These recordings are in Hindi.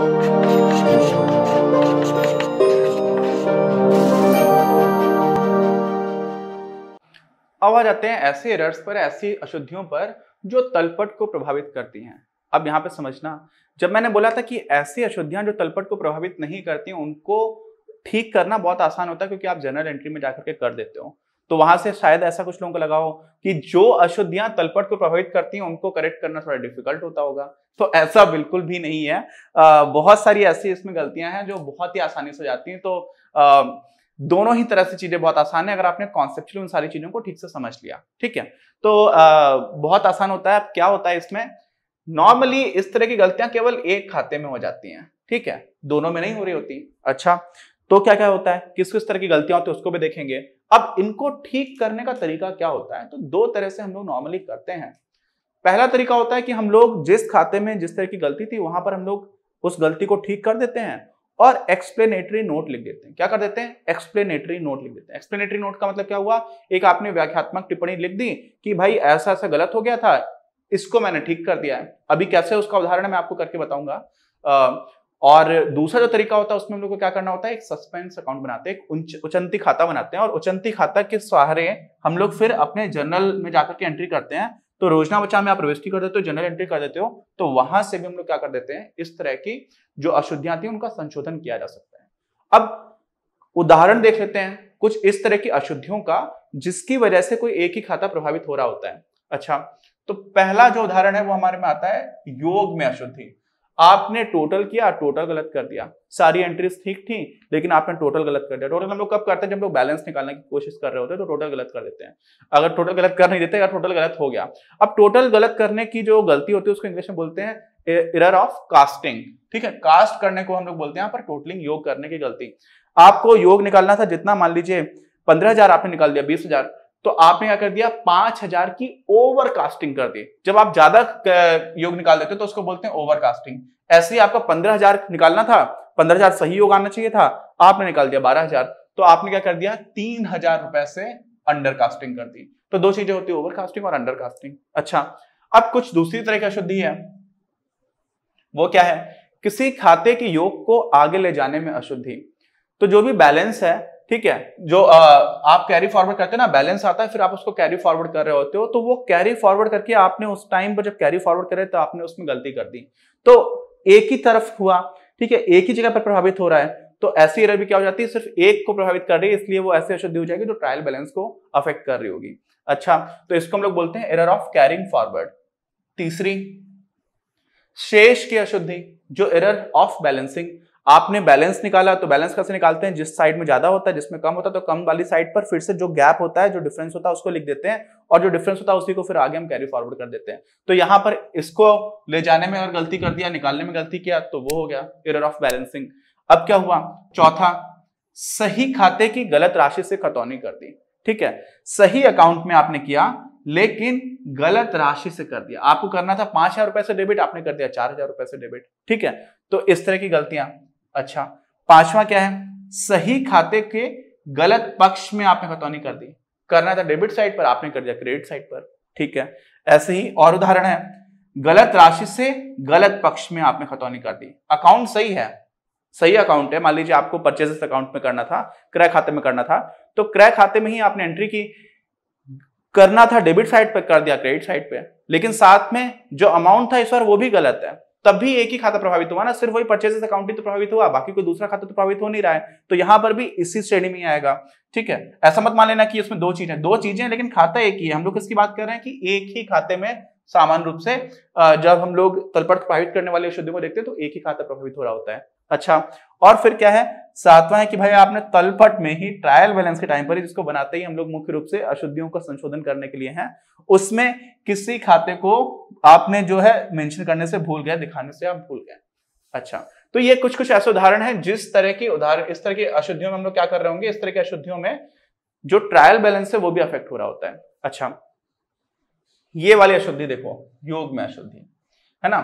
अब आ जाते हैं ऐसे एरर्स पर ऐसी अशुद्धियों पर जो तलपट को प्रभावित करती हैं अब यहाँ पे समझना जब मैंने बोला था कि ऐसी अशुद्धियां जो तलपट को प्रभावित नहीं करती उनको ठीक करना बहुत आसान होता है क्योंकि आप जनरल एंट्री में जाकर के कर देते हो तो वहां से शायद ऐसा कुछ लोगों को लगा हो कि जो अशुद्धियां तलपट को प्रभावित करती हैं उनको करेक्ट करना थोड़ा डिफिकल्ट होता होगा तो ऐसा बिल्कुल भी नहीं है आ, बहुत सारी ऐसी इसमें गलतियां हैं जो बहुत ही आसानी से हो जाती हैं तो आ, दोनों ही तरह से चीजें बहुत आसान है अगर आपने कॉन्सेप्चुअली उन सारी चीजों को ठीक से समझ लिया ठीक है तो आ, बहुत आसान होता है अब क्या होता है इसमें नॉर्मली इस तरह की गलतियां केवल एक खाते में हो जाती हैं ठीक है दोनों में नहीं हो रही होती अच्छा तो क्या क्या होता है किस किस तरह की गलतियां होती है उसको भी देखेंगे अब इनको ठीक करने का तरीका क्या होता है तो दो तरह से हम लोग नॉर्मली करते हैं पहला तरीका होता है कि हम लोग जिस खाते में जिस तरह की गलती थी वहां पर हम लोग उस गलती को ठीक कर देते हैं और एक्सप्लेनेटरी नोट लिख देते हैं क्या कर देते हैं एक्सप्लेनेटरी नोट लिख देते हैं एक्सप्लेनेटरी नोट का मतलब क्या हुआ एक आपने व्याख्यात्मक टिप्पणी लिख दी कि भाई ऐसा ऐसा गलत हो गया था इसको मैंने ठीक कर दिया है अभी कैसे उसका उदाहरण मैं आपको करके बताऊंगा और दूसरा जो तरीका होता है उसमें हम लोग को क्या करना होता है एक सस्पेंस अकाउंट बनाते हैं एक उचंती खाता बनाते हैं और उचंती खाता के सहारे हम लोग फिर अपने जर्नल में जाकर के एंट्री करते हैं तो रोजना बचा में आप रजिस्ट्री कर देते हो जनरल एंट्री कर देते हो तो वहां से भी हम लोग क्या कर देते हैं इस तरह की जो अशुद्धियां थी उनका संशोधन किया जा सकता है अब उदाहरण देख लेते हैं कुछ इस तरह की अशुद्धियों का जिसकी वजह से कोई एक ही खाता प्रभावित हो रहा होता है अच्छा तो पहला जो उदाहरण है वो हमारे में आता है योग में अशुद्धि आपने टोटल किया टोटल गलत कर दिया सारी एंट्रीज ठीक थी लेकिन आपने टोटल गलत कर दिया टोटल हम लोग कब करते हैं जब लोग बैलेंस निकालने की कोशिश कर रहे होते हैं तो टोटल गलत कर देते हैं अगर टोटल गलत कर नहीं देते अगर टोटल गलत हो गया अब टोटल गलत करने की जो गलती होती है उसको इंग्लिश में बोलते हैं इरर ऑफ कास्टिंग ठीक है कास्ट करने को हम लोग बोलते हैं यहाँ पर टोटलिंग योग करने की गलती आपको योग निकालना था जितना मान लीजिए पंद्रह आपने निकाल दिया बीस तो आपने क्या कर दिया पांच हजार की ओवरकास्टिंग कर दी जब आप ज्यादा योग निकाल देते हो तो उसको बोलते हैं ओवरकास्टिंग ऐसे ही आपका पंद्रह हजार निकालना था पंद्रह हजार सही योग आना चाहिए था आपने निकाल दिया बारह हजार तो आपने क्या कर दिया तीन हजार रुपए से अंडरकास्टिंग कर दी तो दो चीजें होती है ओवरकास्टिंग और अंडरकास्टिंग अच्छा अब कुछ दूसरी तरह की अशुद्धि है वो क्या है किसी खाते के योग को आगे ले जाने में अशुद्धि तो जो भी बैलेंस है ठीक है जो आ, आप कैरी फॉरवर्ड करते हो ना बैलेंस आता है फिर आप उसको कैरी फॉरवर्ड कर रहे होते हो तो वो कैरी फॉरवर्ड करके आपने उस टाइम पर जब कैरी फॉरवर्ड करे तो आपने उसमें गलती कर दी तो एक ही तरफ हुआ ठीक है एक ही जगह पर प्रभावित हो रहा है तो ऐसी एरर भी क्या हो जाती है सिर्फ एक को प्रभावित कर रही है इसलिए वो ऐसी अशुद्धि हो जाएगी जो ट्रायल बैलेंस को अफेक्ट कर रही होगी अच्छा तो इसको हम लोग बोलते हैं एरर ऑफ कैरिंग फॉरवर्ड तीसरी शेष की अशुद्धि जो एरर ऑफ बैलेंसिंग आपने बैलेंस निकाला तो बैलेंस कैसे निकालते हैं जिस साइड में ज्यादा होता है जिसमें कम होता है तो कम वाली साइड पर फिर से जो गैप होता है जो डिफरेंस होता है उसको लिख देते हैं और जो डिफरेंस होता है उसी को फिर आगे हम कैरी फॉरवर्ड कर देते हैं तो यहां पर इसको ले जाने में अगर गलती कर दिया निकालने में गलती किया तो वो हो गया एरर ऑफ बैलेंसिंग अब क्या हुआ चौथा सही खाते की गलत राशि से खतौनी कर दी ठीक है सही अकाउंट में आपने किया लेकिन गलत राशि से कर दिया आपको करना था पांच हजार रुपए से डेबिट आपने कर दिया चार हजार रुपए से डेबिट ठीक है तो इस तरह की गलतियां अच्छा पांचवा क्या है सही खाते के गलत पक्ष में आपने खतौनी कर दी करना था डेबिट साइड पर आपने कर दिया क्रेडिट साइड पर ठीक है ऐसे ही और उदाहरण है गलत राशि से गलत पक्ष में आपने खतौनी कर दी अकाउंट सही है सही अकाउंट है मान लीजिए आपको परचेजेस अकाउंट में करना था क्रय खाते में करना था तो क्रय खाते में ही आपने एंट्री की करना था डेबिट साइड पर कर दिया क्रेडिट साइड पर लेकिन साथ में जो अमाउंट था इस बार वो भी गलत है तब भी एक ही खाता प्रभावित हुआ ना सिर्फ वही परचेजेस अकाउंट ही तो प्रभावित हुआ बाकी कोई दूसरा खाता तो प्रभावित हो नहीं रहा है तो यहां पर भी इसी श्रेणी में आएगा ठीक है ऐसा मत मान लेना कि इसमें दो चीजें दो चीजें लेकिन खाता एक ही है हम लोग इसकी बात कर रहे हैं कि एक ही खाते में सामान्य रूप से जब हम लोग तलपट प्रभावित करने वाले औषधियों को देखते हैं तो एक ही खाता प्रभावित हो रहा होता है अच्छा और फिर क्या है सातवां है कि भाई आपने तलपट में ही ट्रायल बैलेंस के टाइम पर ही जिसको बनाते ही हम लोग मुख्य रूप से अशुद्धियों का संशोधन करने के लिए हैं उसमें किसी खाते को आपने जो है मेंशन करने से भूल गया दिखाने से आप भूल गए अच्छा तो ये कुछ कुछ ऐसे उदाहरण है जिस तरह की उदाहरण इस तरह की अशुद्धियों में हम लोग क्या कर रहे होंगे इस तरह की अशुद्धियों में जो ट्रायल बैलेंस है वो भी अफेक्ट हो रहा होता है अच्छा ये वाली अशुद्धि देखो योग में अशुद्धि है ना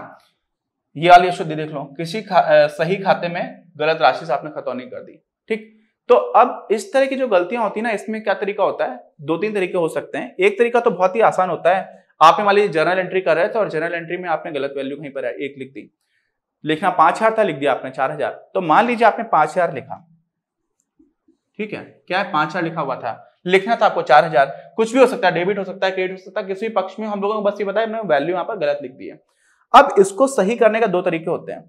ये वाली अशुद्धि देख लो किसी खा, आ, सही खाते में गलत राशि से आपने खतौनी कर दी ठीक तो अब इस तरह की जो गलतियां होती है ना इसमें क्या तरीका होता है दो तीन तरीके हो सकते हैं एक तरीका तो बहुत ही आसान होता है आपने मान लीजिए जर्नल एंट्री कर रहे थे और जर्नल एंट्री में आपने गलत वैल्यू कहीं पर एक लिख दी लिखना पांच हजार था लिख दिया आपने चार हजार तो मान लीजिए आपने पांच हजार लिखा ठीक है क्या है पांच हजार लिखा हुआ था लिखना था आपको चार हजार कुछ भी हो सकता है डेबिट हो सकता है क्रेडिट हो सकता है किसी भी पक्ष में हम लोगों को बस ये बताया वैल्यू यहाँ पर गलत लिख दी है अब इसको सही करने का दो तरीके होते हैं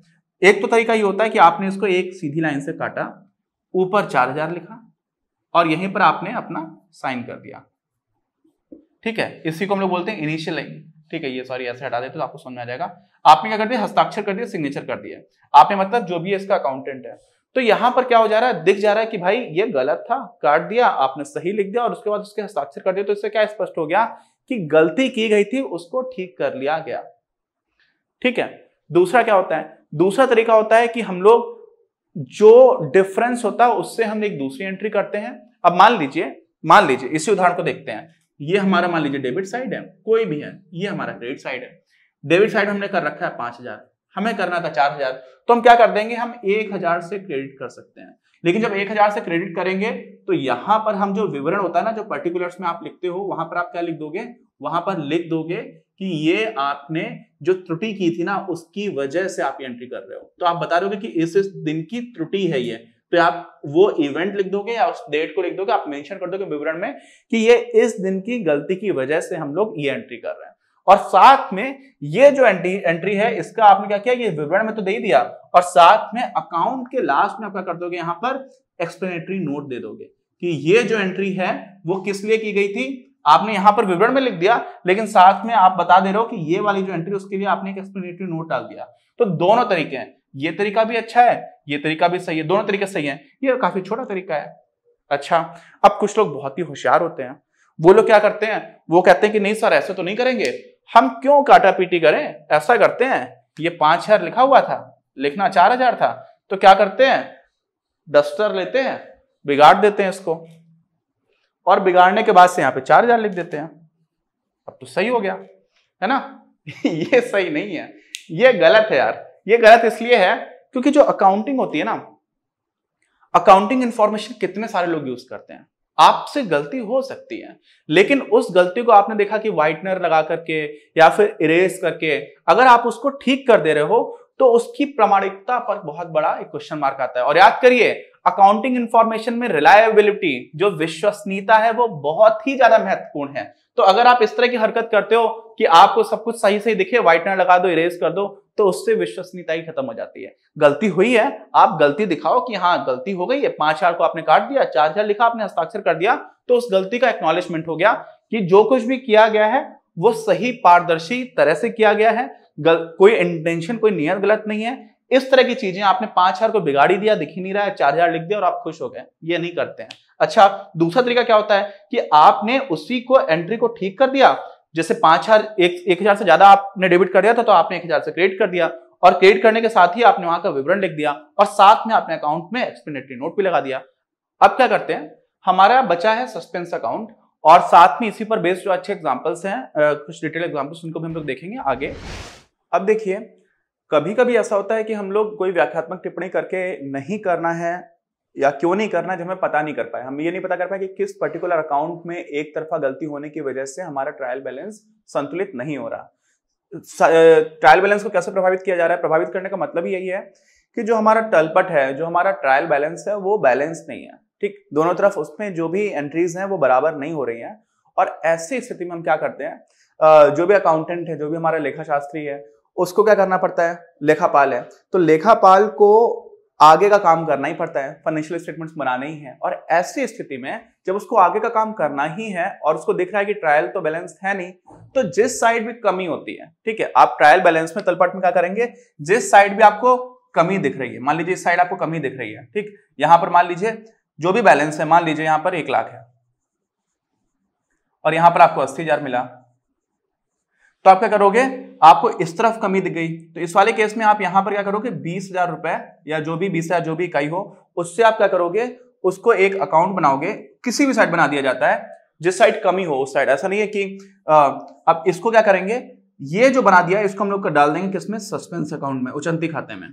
एक तो तरीका ये होता है कि आपने इसको एक सीधी लाइन से काटा ऊपर चार हजार लिखा और यहीं पर आपने अपना साइन कर दिया ठीक है इसी को हम लोग बोलते हैं इनिशियल लाइन ठीक है ये सॉरी ऐसे हटा देते तो आपको समझ में आ जाएगा आपने क्या कर दिया हस्ताक्षर कर दिया सिग्नेचर कर दिया आपने मतलब जो भी इसका अकाउंटेंट है तो यहां पर क्या हो जा रहा है दिख जा रहा है कि भाई ये गलत था काट दिया आपने सही लिख दिया और उसके बाद उसके हस्ताक्षर कर दिया तो इससे क्या स्पष्ट हो गया कि गलती की गई थी उसको ठीक कर लिया गया ठीक है दूसरा क्या होता है दूसरा तरीका होता है कि हम लोग जो डिफरेंस होता है उससे हम एक दूसरी एंट्री करते हैं अब मान लीजिए मान लीजिए इसी उदाहरण को देखते हैं ये हमारा मान लीजिए डेबिट साइड है कोई भी है ये हमारा क्रेडिट साइड है डेबिट साइड हमने कर रखा है पांच हजार हमें करना था चार हजार तो हम क्या कर देंगे हम एक हजार से क्रेडिट कर सकते हैं लेकिन जब एक हजार से क्रेडिट करेंगे तो यहाँ पर हम जो विवरण होता है ना जो पर्टिकुलर्स में आप लिखते हो वहां पर आप क्या लिख दोगे वहां पर लिख दोगे कि ये आपने जो त्रुटि की थी ना उसकी वजह से आप एंट्री कर रहे हो तो आप बता दोगे कि इस इस दिन की त्रुटि है ये तो आप वो इवेंट लिख दोगे या उस डेट को लिख दोगे आप मेंशन कर दोगे विवरण में कि ये इस दिन की गलती की वजह से हम लोग ये एंट्री कर रहे हैं और साथ में ये जो एंट्री एंट्री है इसका आपने क्या किया ये विवरण में तो दे दिया और साथ में अकाउंट के लास्ट में आप क्या कर दोगे यहां पर एक्सप्लेनेटरी नोट दे दोगे कि ये जो एंट्री है वो किस लिए की गई थी आपने यहां पर विवरण में लिख दिया लेकिन साथ में आप बता दे रहे हो कि ये वाली जो एंट्री उसके लिए आपने एक एक्सप्लेनेटरी नोट डाल दिया तो दोनों तरीके हैं ये तरीका भी अच्छा है ये तरीका भी सही है दोनों तरीके सही है ये काफी छोटा तरीका है अच्छा अब कुछ लोग बहुत ही होशियार होते हैं वो लोग क्या करते हैं वो कहते हैं कि नहीं सर ऐसे तो नहीं करेंगे हम क्यों काटा पीटी करें ऐसा करते हैं ये पांच हजार लिखा हुआ था लिखना चार हजार था तो क्या करते हैं डस्टर लेते हैं बिगाड़ देते हैं इसको और बिगाड़ने के बाद से यहां पे चार हजार लिख देते हैं अब तो सही हो गया है ना ये सही नहीं है ये गलत है यार ये गलत इसलिए है क्योंकि जो अकाउंटिंग होती है ना अकाउंटिंग इंफॉर्मेशन कितने सारे लोग यूज करते हैं आपसे गलती हो सकती है लेकिन उस गलती को आपने देखा कि वाइटनर लगा करके या फिर इरेज करके अगर आप उसको ठीक कर दे रहे हो तो उसकी प्रामाणिकता पर बहुत बड़ा एक क्वेश्चन मार्क आता है और याद करिए अकाउंटिंग इंफॉर्मेशन में रिलायबिलिटी जो विश्वसनीयता है वो बहुत ही ज्यादा महत्वपूर्ण है तो अगर आप इस तरह की हरकत करते हो कि आपको सब कुछ सही सही दिखे व्हाइटनर लगा दो इरेज कर दो तो उससे विश्वसनीयता ही खत्म हो जाती है गलती हुई है आप गलती दिखाओ कि हाँ गलती हो गई है पांच हजार को आपने काट दिया चार हजार लिखा आपने हस्ताक्षर कर दिया तो उस गलती का एक्नोलेजमेंट हो गया कि जो कुछ भी किया गया है वो सही पारदर्शी तरह से किया गया है कोई इंटेंशन कोई नियत गलत नहीं है इस तरह की चीजें आपने पांच हजार को बिगाड़ी दिया दिख ही नहीं रहा है चार हजार लिख दिया और आप खुश हो गए ये नहीं करते हैं अच्छा दूसरा तरीका क्या होता है कि आपने उसी को एंट्री को ठीक कर दिया जैसे पांच हजार एक एक हजार से ज्यादा आपने डेबिट कर दिया था तो आपने एक हजार से क्रेडिट कर दिया और क्रेडिट करने के साथ ही आपने वहां का विवरण लिख दिया और साथ में आपने अकाउंट में एक्सप्लेनेटरी नोट भी लगा दिया अब क्या करते हैं हमारा बचा है सस्पेंस अकाउंट और साथ में इसी पर बेस्ड जो अच्छे एग्जाम्पल्स हैं कुछ डिटेल एग्जाम्पल्स उनको भी हम लोग देखेंगे आगे अब देखिए कभी कभी ऐसा होता है कि हम लोग कोई व्याख्यात्मक टिप्पणी करके नहीं करना है या क्यों नहीं करना है जो हमें पता नहीं कर पाए हम ये नहीं पता कर पाए कि किस पर्टिकुलर अकाउंट में एक तरफा गलती होने की वजह से हमारा ट्रायल बैलेंस संतुलित नहीं हो रहा ट्रायल बैलेंस को कैसे प्रभावित किया जा रहा है प्रभावित करने का मतलब यही है कि जो हमारा टलपट है जो हमारा ट्रायल बैलेंस है वो बैलेंस नहीं है ठीक दोनों तरफ उसमें जो भी एंट्रीज हैं वो बराबर नहीं हो रही हैं और ऐसी स्थिति में हम क्या करते हैं जो भी अकाउंटेंट है जो भी हमारा लेखा शास्त्री है उसको क्या करना पड़ता है लेखापाल है तो लेखापाल को आगे का काम करना ही पड़ता है फाइनेंशियल स्टेटमेंट्स बनाने ही है और ऐसी स्थिति में जब उसको आगे का काम करना ही है और उसको दिख रहा है कि ट्रायल तो बैलेंस है नहीं तो जिस साइड भी कमी होती है ठीक है आप ट्रायल बैलेंस में तलपट में क्या करेंगे जिस साइड भी आपको कमी दिख रही है मान लीजिए इस साइड आपको कमी दिख रही है ठीक यहां पर मान लीजिए जो भी बैलेंस है मान लीजिए यहां पर एक लाख है और यहां पर आपको अस्सी हजार मिला तो आप क्या करोगे आपको इस तरफ कमी दिख गई तो इस वाले केस में आप यहां पर क्या करोगे बीस हजार रुपए या जो भी बीस हजार जो भी इकाई हो उससे आप क्या करोगे उसको एक अकाउंट बनाओगे किसी भी साइड बना दिया जाता है जिस साइड कमी हो उस साइड ऐसा नहीं है कि अब इसको क्या करेंगे ये जो बना दिया इसको हम लोग डाल देंगे किसमें सस्पेंस अकाउंट में उचंती खाते में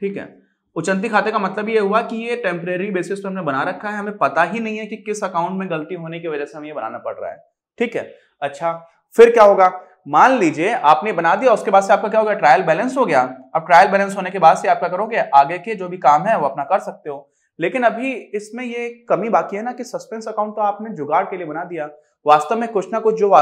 ठीक है उचंती खाते का मतलब ये हुआ कि ये टेम्परेरी बेसिस पर हमने बना रखा है हमें पता ही नहीं है कि किस अकाउंट में गलती होने की वजह से हमें ये बनाना पड़ रहा है ठीक है अच्छा फिर क्या होगा मान लीजिए आपने बना दिया उसके बाद से आपका क्या हो गया ट्रायल बैलेंस हो गया अब ट्रायल बैलेंस होने के बाद से आप क्या करोगे आगे के जो भी काम है वो अपना कर सकते हो लेकिन अभी इसमें ये कमी बाकी है ना कि सस्पेंस अकाउंट तो आपने जुगाड़ के लिए बना दिया वास्तव में कुछ ना कुछ जो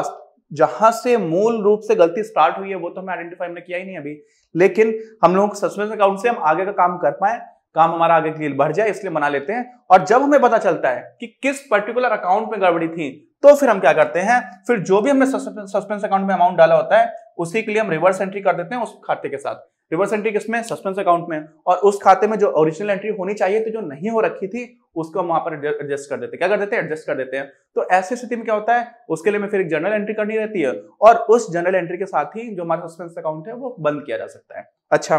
जहां से मूल रूप से गलती स्टार्ट हुई है वो तो हमें आइडेंटिफाई हमने किया ही नहीं अभी लेकिन हम लोग सस्पेंस अकाउंट से हम आगे का काम कर पाए काम हमारा आगे के लिए बढ़ जाए इसलिए मना लेते हैं और जब हमें पता चलता है कि किस पर्टिकुलर अकाउंट में गड़बड़ी थी तो फिर हम क्या करते हैं फिर जो भी हमने सस्पेंस अकाउंट में अमाउंट डाला होता है उसी के लिए हम रिवर्स एंट्री कर देते हैं उस खाते के साथ रिवर्स एंट्री किसमें सस्पेंस अकाउंट में और उस खाते में जो ओरिजिनल एंट्री होनी चाहिए तो जो नहीं हो रखी थी उसको हम वहां पर एडजस्ट कर देते हैं क्या कर देते हैं एडजस्ट कर देते हैं तो ऐसी स्थिति में क्या होता है उसके लिए हमें फिर एक जनरल एंट्री करनी रहती है और उस जनरल एंट्री के साथ ही जो हमारा सस्पेंस अकाउंट है वो बंद किया जा सकता है अच्छा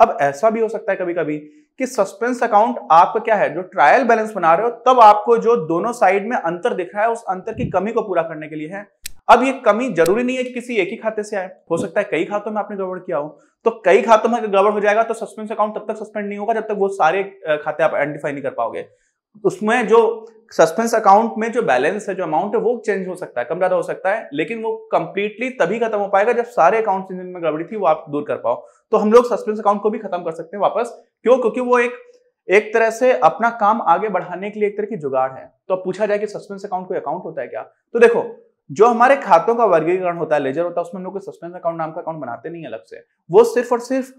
अब ऐसा भी हो सकता है कभी कभी कि सस्पेंस अकाउंट आपका क्या है जो ट्रायल बैलेंस बना रहे हो तब आपको जो दोनों साइड में अंतर दिख रहा है उस अंतर की कमी को पूरा करने के लिए है अब ये कमी जरूरी नहीं है कि किसी एक ही खाते से आए हो सकता है कई खातों में आपने गड़बड़ किया हो तो कई खातों में गड़बड़ हो जाएगा तो सस्पेंस अकाउंट तब तक सस्पेंड नहीं होगा जब तक वो सारे खाते आप आइडेंटिफाई नहीं कर पाओगे उसमें जो सस्पेंस अकाउंट में जो बैलेंस है जो अमाउंट है वो चेंज हो सकता है कम ज्यादा हो सकता है लेकिन वो कंप्लीटली तभी खत्म हो पाएगा जब सारे अकाउंट जिनमें गड़बड़ी थी वो आप दूर कर पाओ तो हम लोग सस्पेंस अकाउंट को भी खत्म कर सकते हैं वापस क्यों क्योंकि वो एक एक तरह से अपना काम आगे बढ़ाने के लिए एक तरह की जुगाड़ है तो अब पूछा जाए कि सस्पेंस अकाउंट कोई अकाउंट होता है क्या तो देखो जो हमारे खातों का वर्गीकरण होता है लेजर होता है उसमें हम लोग सस्पेंस अकाउंट नाम का अकाउंट बनाते नहीं अलग से वो सिर्फ और सिर्फ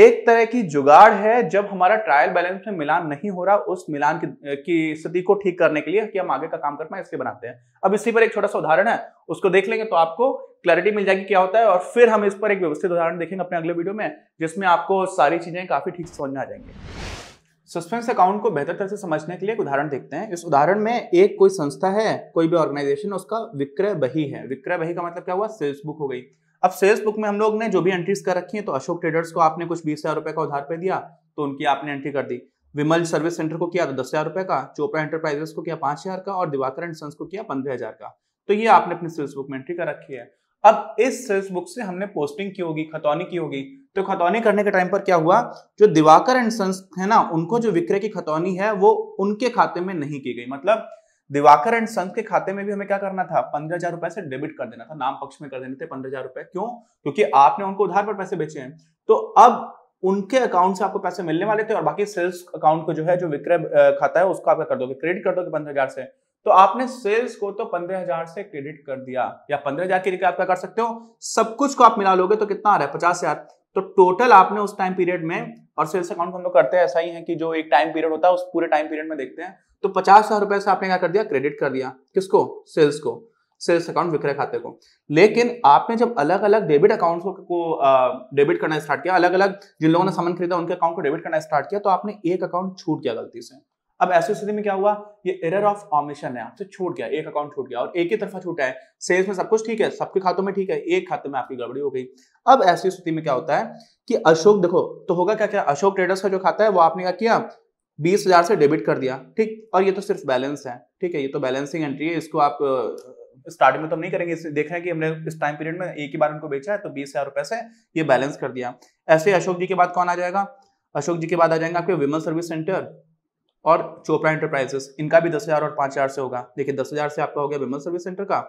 एक तरह की जुगाड़ है जब हमारा ट्रायल बैलेंस में मिलान नहीं हो रहा उस मिलान की, की स्थिति को ठीक करने के लिए कि हम आगे का काम कर पाए इसलिए बनाते हैं अब इसी पर एक छोटा सा उदाहरण है उसको देख लेंगे तो आपको क्लैरिटी मिल जाएगी क्या होता है और फिर हम इस पर एक व्यवस्थित उदाहरण देखेंगे अपने अगले वीडियो में जिसमें आपको सारी चीजें काफी ठीक समझ में आ जाएंगे सस्पेंस अकाउंट को बेहतर तरह से समझने के लिए एक उदाहरण देखते हैं इस उदाहरण में एक कोई संस्था है कोई भी ऑर्गेनाइजेशन उसका विक्रय बही है विक्रय बही का मतलब क्या हुआ सेल्स बुक हो गई अब सेल्स बुक में हम लोग ने जो भी एंट्रीज कर रखी है तो अशोक ट्रेडर्स को आपने कुछ बीस हजार रुपए का उधार पे दिया तो उनकी आपने एंट्री कर दी विमल सर्विस सेंटर को किया तो दस हजार रुपए का चोपड़ा एंटरप्राइजेस को किया पांच हजार का और दिवाकर एंड सन्स को किया पंद्रह हजार का तो ये आपने अपने सेल्स बुक में एंट्री कर रखी है अब इस सेल्स बुक से हमने पोस्टिंग की होगी खतौनी की होगी तो खतौनी करने के टाइम पर क्या हुआ जो दिवाकर एंड सन्स है ना उनको जो विक्रय की खतौनी है वो उनके खाते में नहीं की गई मतलब दिवाकर एंड संत के खाते में भी हमें क्या करना था पंद्रह हजार रुपए से डेबिट कर देना था नाम पक्ष में कर देने थे पंद्रह हजार रुपए क्यों क्योंकि आपने उनको उधार पर पैसे बेचे हैं तो अब उनके अकाउंट से आपको पैसे मिलने वाले थे और बाकी सेल्स अकाउंट को जो है जो विक्रय खाता है उसको आप कर दोगे क्रेडिट कर दोगे पंद्रह हजार से तो आपने सेल्स को तो पंद्रह हजार से क्रेडिट कर दिया या पंद्रह हजार के लिए आप क्या कर सकते हो सब कुछ को आप मिला लोगे तो कितना आ रहा है पचास हजार तो टोटल आपने उस टाइम पीरियड में और सेल्स अकाउंट हम लोग करते हैं ऐसा ही है कि जो एक टाइम पीरियड होता है उस पूरे टाइम पीरियड में देखते हैं तो पचास हजार रुपए से आपने क्या कर दिया क्रेडिट कर दिया किसको सेल्स को सेल्स अकाउंट विक्रय खाते को लेकिन आपने जब अलग अलग डेबिट अकाउंट को डेबिट करना स्टार्ट किया अलग अलग जिन लोगों ने सामान खरीदा उनके अकाउंट को डेबिट करना स्टार्ट किया तो आपने एक अकाउंट छूट किया गलती से अब ऐसी स्थिति में क्या हुआ ये एरर ऑफ ऑमिशन है आपसे तो छूट गया एक अकाउंट छूट गया और एक ही तरफा छूटा है सेल्स में सब कुछ ठीक है सबके खातों में ठीक है एक खाते में आपकी गड़बड़ी हो गई अब ऐसी स्थिति में क्या होता है कि अशोक देखो तो होगा क्या क्या अशोक ट्रेडर्स का जो खाता है वो आपने क्या किया बीस हजार से डेबिट कर दिया ठीक और ये तो सिर्फ बैलेंस है ठीक है ये तो बैलेंसिंग एंट्री है इसको आप स्टार्टिंग में तो नहीं करेंगे देख रहे हैं कि हमने इस टाइम पीरियड में एक ही बार उनको बेचा है तो बीस हजार रुपए से ये बैलेंस कर दिया ऐसे अशोक जी के बाद कौन आ जाएगा अशोक जी के बाद आ जाएंगे आपके विमल सर्विस सेंटर और चोपड़ा इंटरप्राइजेस इनका भी दस हजार और पांच हजार से होगा देखिए दस हजार से आपका हो गया विमल सर्विस सेंटर का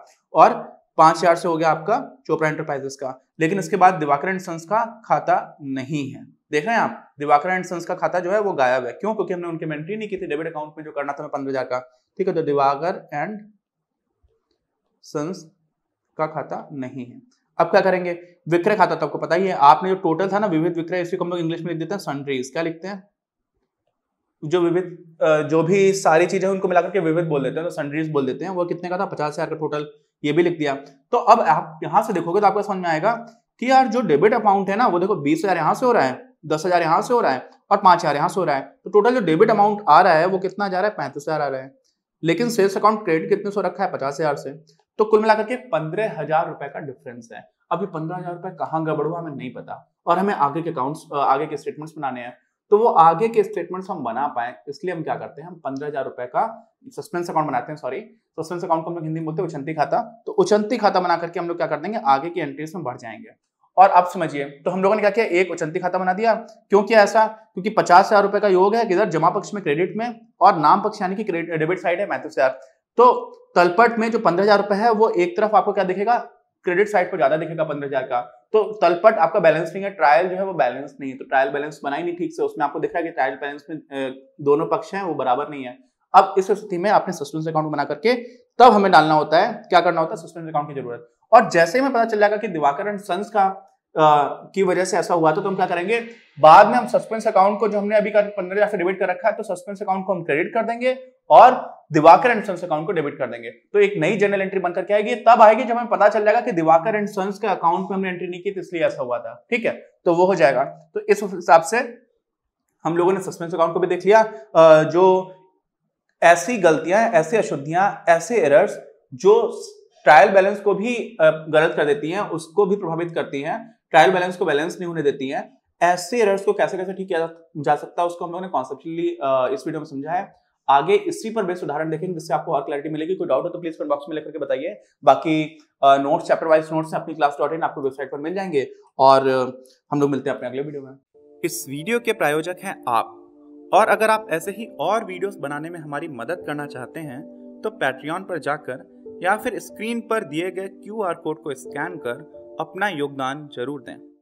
और पांच हजार से हो गया आपका चोपड़ा इंटरप्राइजेस का लेकिन इसके बाद दिवाकर एंड सन्स का खाता नहीं है देख रहे हैं आप दिवाकर एंड सन्स का खाता जो है वो गायब है क्यों क्योंकि हमने उनकी मेंट्री नहीं की थी डेबिट अकाउंट में जो करना था पंद्रह हजार का ठीक है तो दिवाकर एंड सन्स का खाता नहीं है अब क्या करेंगे विक्रय खाता तो आपको पता ही है आपने जो टोटल था ना विविध विक्रय को हम लोग इंग्लिश में लिख देते हैं सनरेज क्या लिखते हैं जो विविध जो भी सारी चीजें उनको मिलाकर के विविध बोल देते हैं तो सन्ड्रीज बोल देते हैं वो कितने का था पचास हजार का टोटल ये भी लिख दिया तो अब आप यहाँ से देखोगे तो आपको समझ में आएगा कि यार जो डेबिट अमाउंट है ना वो देखो बीस हजार यहां से हो रहा है दस हजार यहां से हो रहा है और पांच हजार यहां से हो रहा है तो टोटल जो डेबिट अमाउंट आ रहा है वो कितना जा रहा है पैंतीस हजार आ रहा है लेकिन सेल्स अकाउंट क्रेडिट कितने सौ रखा है पचास हजार से तो कुल मिलाकर के पंद्रह हजार रुपए का डिफरेंस है अभी पंद्रह हजार रुपए कहाँ गड़बड़ हुआ हमें नहीं पता और हमें आगे के अकाउंट्स आगे के स्टेटमेंट्स बनाने हैं तो वो आगे के स्टेटमेंट्स हम बना पाए इसलिए हम क्या करते हैं हम पंद्रह हजार रुपए का सस्पेंस अकाउंट बनाते हैं सॉरी सस्पेंस अकाउंट को हम लोग हिंदी बोलते हैं उचंती खाता तो उचंती खाता बना करके हम लोग क्या कर देंगे आगे की एंट्रीज में बढ़ जाएंगे और आप समझिए तो हम लोगों ने क्या किया एक उचंती खाता बना दिया क्यों किया ऐसा क्योंकि पचास हजार रुपए का योग है किधर जमा पक्ष में क्रेडिट में और नाम पक्ष यानी कि डेबिट साइड है मैथ हजार तो तलपट में जो पंद्रह हजार रुपए है वो एक तरफ आपको क्या दिखेगा क्रेडिट साइड पर ज्यादा दिखेगा पंद्रह हजार का तो तलपट आपका बैलेंस नहीं है ट्रायल जो है वो बैलेंस नहीं है तो ट्रायल बैलेंस बना ही नहीं ठीक से उसमें आपको दिख रहा है कि ट्रायल बैलेंस में दोनों पक्ष हैं वो बराबर नहीं है अब इस स्थिति में आपने सस्पेंस अकाउंट बना करके तब हमें डालना होता है क्या करना होता है सस्पेंस अकाउंट की जरूरत और जैसे ही मैं पता चल जाएगा कि दिवाकर एंड सन्स का की वजह से ऐसा हुआ तो हम क्या करेंगे बाद में हम सस्पेंस अकाउंट को जो हमने अभी पंद्रह हजार से डेबिट कर रखा है तो सस्पेंस अकाउंट को हम क्रेडिट कर देंगे और दिवाकर एंड सन्स अकाउंट को डेबिट कर देंगे तो एक नई जनरल एंट्री बनकर क्या आएगी तब आएगी जब हमें पता चल जाएगा कि दिवाकर एंड सन्स के अकाउंट में हमने एंट्री नहीं की तो इसलिए ऐसा हुआ था ठीक है तो वो हो जाएगा तो इस हिसाब से हम लोगों ने सस्पेंस अकाउंट को भी देख लिया जो ऐसी गलतियां ऐसी अशुद्धियां ऐसे एरर्स जो ट्रायल बैलेंस को भी गलत कर देती हैं उसको भी प्रभावित करती हैं ट्रायल बैलेंस को बैलेंस नहीं होने देती हैं ऐसे एरर्स को कैसे कैसे ठीक किया जा सकता है उसको हम लोगों ने कॉन्सेप्चुअली इस वीडियो में समझा है आगे इसी पर बेस्ट उदाहरण देखेंगे जिससे आपको और क्लैरिटी मिलेगी कोई डाउट हो तो प्लीज कमेंट बॉक्स में लेकर के बताइए बाकी नोट्स चैप्टर वाइज नोट्स अपनी क्लास डॉट इन आपको वेबसाइट पर मिल जाएंगे और हम लोग मिलते हैं अपने अगले वीडियो में इस वीडियो के प्रायोजक हैं आप और अगर आप ऐसे ही और वीडियोस बनाने में हमारी मदद करना चाहते हैं तो पैट्रियन पर जाकर या फिर स्क्रीन पर दिए गए क्यू कोड को स्कैन कर अपना योगदान जरूर दें